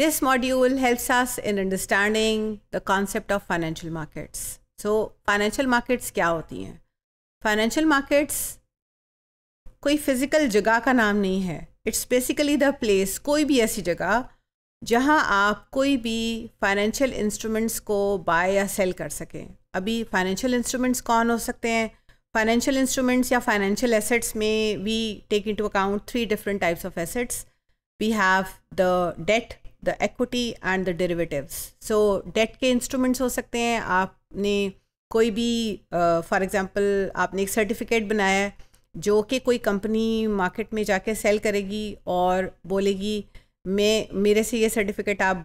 This module helps us in understanding the concept of financial markets. So, financial markets क्या होती हैं Financial markets कोई physical जगह का नाम नहीं है इट्स बेसिकली द प्लेस कोई भी ऐसी जगह जहां आप कोई भी फाइनेंशियल इंस्ट्रूमेंट्स को बाय या सेल कर सकें अभी फाइनेंशियल इंस्ट्रूमेंट्स कौन हो सकते हैं फाइनेंशियल इंस्ट्रूमेंट्स या फाइनेंशियल एसेट्स में we take into account three different types of assets we have the debt the equity and the derivatives so debt के इंस्ट्रूमेंट्स हो सकते हैं आपने कोई भी फॉर uh, एग्ज़ाम्पल आपने एक सर्टिफिकेट बनाया जो कि कोई कंपनी मार्केट में जाके सेल करेगी और बोलेगी मैं मेरे से ये सर्टिफिकेट आप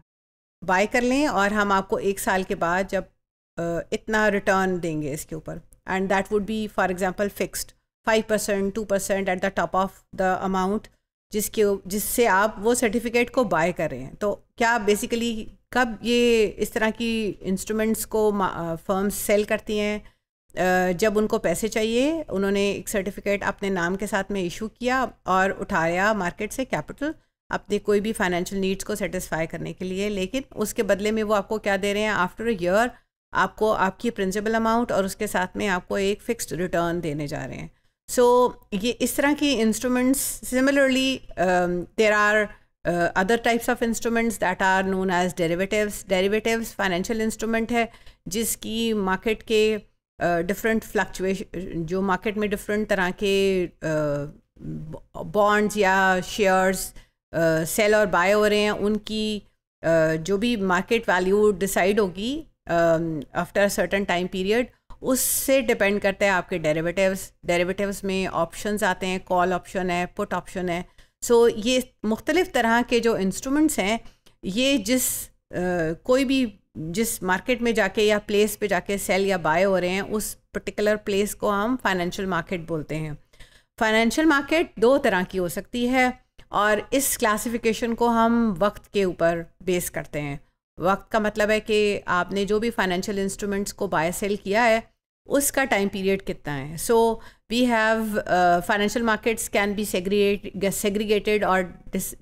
बाय कर लें और हम आपको एक साल के बाद जब uh, इतना रिटर्न देंगे इसके ऊपर and that would be for example fixed five percent two percent at the top of the amount जिसके जिससे आप वो सर्टिफिकेट को बाय कर रहे हैं तो क्या बेसिकली कब ये इस तरह की इंस्ट्रूमेंट्स को फर्म्स सेल करती हैं जब उनको पैसे चाहिए उन्होंने एक सर्टिफिकेट अपने नाम के साथ में इशू किया और उठाया मार्केट से कैपिटल अपने कोई भी फाइनेंशियल नीड्स को सेटिस्फाई करने के लिए लेकिन उसके बदले में वो आपको क्या दे रहे हैं आफ्टर ईयर आपको आपकी प्रिंसिपल अमाउंट और उसके साथ में आपको एक फिक्स्ड रिटर्न देने जा रहे हैं सो so, ये इस तरह की instruments similarly there are other types of instruments that are known as derivatives derivatives financial instrument है जिसकी मार्केट के डिफरेंट uh, फ्लक्चुएशन जो मार्केट में डिफरेंट तरह के बॉन्ड्स uh, या शेयर्स सेल uh, और बाय हो रहे हैं उनकी uh, जो भी मार्केट वैल्यू डिसाइड होगी आफ्टर सर्टन टाइम पीरियड उससे डिपेंड करता है आपके डेरिवेटिव्स डेरिवेटिव्स में ऑप्शंस आते हैं कॉल ऑप्शन है पुट ऑप्शन है सो so, ये मुख्तलिफ़ तरह के जो इंस्ट्रूमेंट्स हैं ये जिस आ, कोई भी जिस मार्केट में जाके या प्लेस पे जाके सेल या बाय हो रहे हैं उस पर्टिकुलर प्लेस को हम फाइनेंशियल मार्केट बोलते हैं फाइनेंशियल मार्केट दो तरह की हो सकती है और इस क्लासिफिकेशन को हम वक्त के ऊपर बेस करते हैं वक्त का मतलब है कि आपने जो भी फाइनेंशियल इंस्ट्रूमेंट्स को बाय सेल किया है उसका टाइम पीरियड कितना है so we have financial markets can be segregate segregated और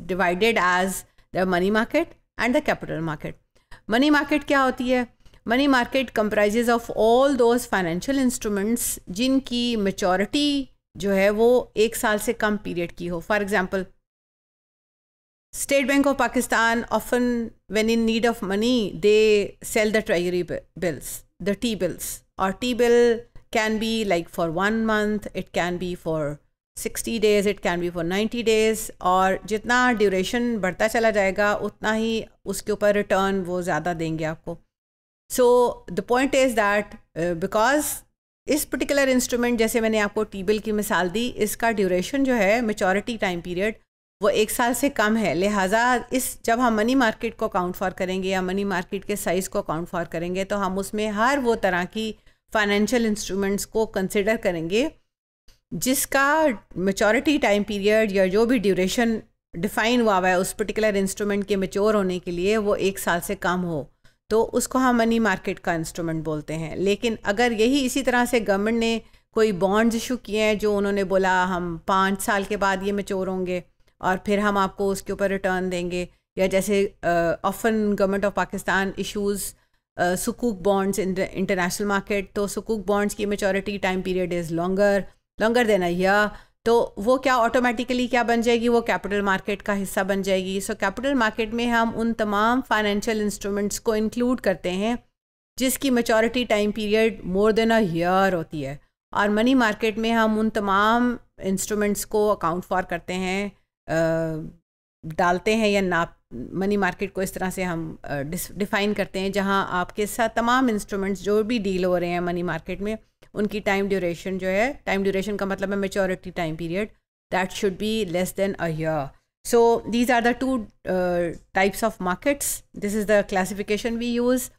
divided as the money market and the capital market money market क्या होती है money market comprises of all those financial instruments जिनकी मेचोरिटी जो है वो एक साल से कम पीरियड की हो for example State Bank of Pakistan often when in need of money they sell the treasury bills the T bills Our T bill can be like for one month, it can be for 60 days it can be for 90 days और जितना duration बढ़ता चला जाएगा उतना ही उसके ऊपर return वो ज़्यादा देंगे आपको so the point is that because इस पर्टिकुलर इंस्ट्रूमेंट जैसे मैंने आपको टीबिल की मिसाल दी इसका ड्यूरेशन जो है मेचोरिटी टाइम पीरियड वो एक साल से कम है लिहाजा इस जब हम मनी मार्केट को अकाउंट फॉर करेंगे या मनी मार्केट के साइज़ को अकाउंट फॉर करेंगे तो हम उसमें हर वो तरह की फाइनेंशियल इंस्ट्रूमेंट्स को कंसिडर करेंगे जिसका मेचोरिटी टाइम पीरियड या जो भी ड्यूरेशन डिफ़ाइन हुआ हुआ है उस पर्टिकुलर इंस्ट्रूमेंट के मेच्योर होने के लिए वो एक साल से कम हो तो उसको हम मनी मार्केट का इंस्ट्रूमेंट बोलते हैं लेकिन अगर यही इसी तरह से गवर्नमेंट ने कोई बॉन्ड्स इशू किए हैं जो उन्होंने बोला हम पाँच साल के बाद ये मेच्योर होंगे और फिर हम आपको उसके ऊपर रिटर्न देंगे या जैसे often government of Pakistan issues सुकूक बॉन्ड्स इन इंटरनेशनल मार्केट तो सुकूक बॉन्ड्स की maturity time period is longer longer than या तो वो क्या ऑटोमेटिकली क्या बन जाएगी वो कैपिटल मार्केट का हिस्सा बन जाएगी सो कैपिटल मार्केट में हम उन तमाम फाइनेंशियल इंस्ट्रूमेंट्स को इंक्लूड करते हैं जिसकी maturity time period more than a year होती है और मनी मार्केट में हम उन तमाम इंस्ट्रूमेंट्स को अकाउंट फॉर करते हैं डालते हैं या नाप मनी मार्केट को इस तरह से हम डिफ़ाइन करते हैं जहां आपके साथ तमाम इंस्ट्रूमेंट्स जो भी डील हो रहे हैं मनी मार्केट में उनकी टाइम ड्यूरेशन जो है टाइम ड्यूरेशन का मतलब है maturity time period that should be less than a year so these are the two types of markets this is the classification we use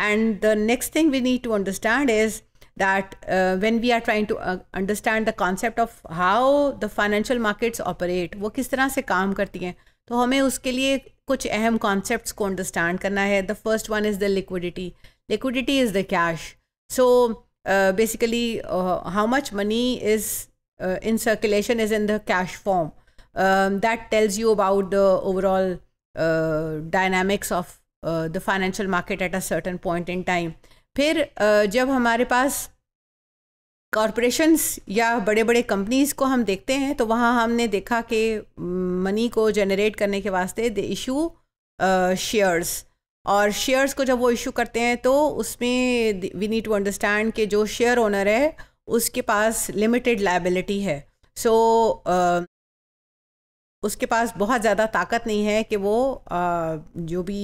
and the next thing we need to understand is that uh, when we are trying to uh, understand the concept of how the financial markets operate वो किस तरह से काम करती हैं तो हमें उसके लिए कुछ अहम कॉन्सेप्ट्स को अंडरस्टैंड करना है the first one is the liquidity liquidity is the cash so in circulation is in the cash form. Um, that tells you about the overall uh, dynamics of uh, the financial market at a certain point in time. फिर जब हमारे पास corporations या बड़े बड़े companies को हम देखते हैं तो वहाँ हमने देखा कि मनी को जनरेट करने के वास्ते दे इशू शेयर्स और शेयर्स को जब वो इशू करते हैं तो उसमें वी नीड टू अंडरस्टैंड कि जो शेयर ओनर है उसके पास लिमिटेड लाइबिलिटी है सो so, उसके पास बहुत ज़्यादा ताकत नहीं है कि वो आ, जो भी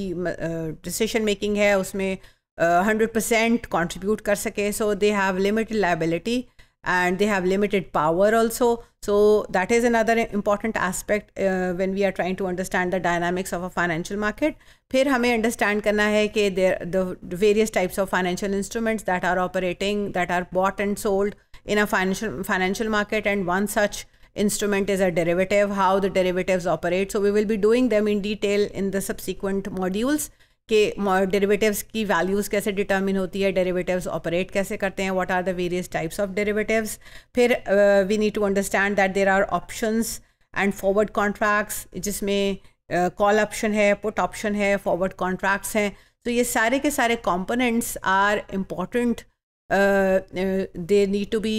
डिसीशन मेकिंग है उसमें 100% uh, contribute कर सके So they have limited liability and they have limited power also. So that is another important aspect uh, when we are trying to understand the dynamics of a financial market. फिर हमें understand करना है कि there the various types of financial instruments that are operating that are bought and sold in a financial financial market and one such instrument is a derivative how the derivatives operate so we will be doing them in detail in the subsequent modules के derivatives की values कैसे determine होती है derivatives operate कैसे करते हैं what are the various types of derivatives फिर we need to understand that there are options and forward contracts जिसमें कॉल uh, ऑप्शन है पुट ऑप्शन है फॉरवर्ड कॉन्ट्रैक्ट्स हैं तो ये सारे के सारे components are important they need to be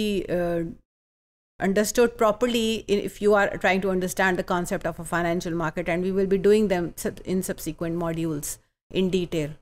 understood properly if you are trying to understand the concept of a financial market and we will be doing them in subsequent modules. in detail.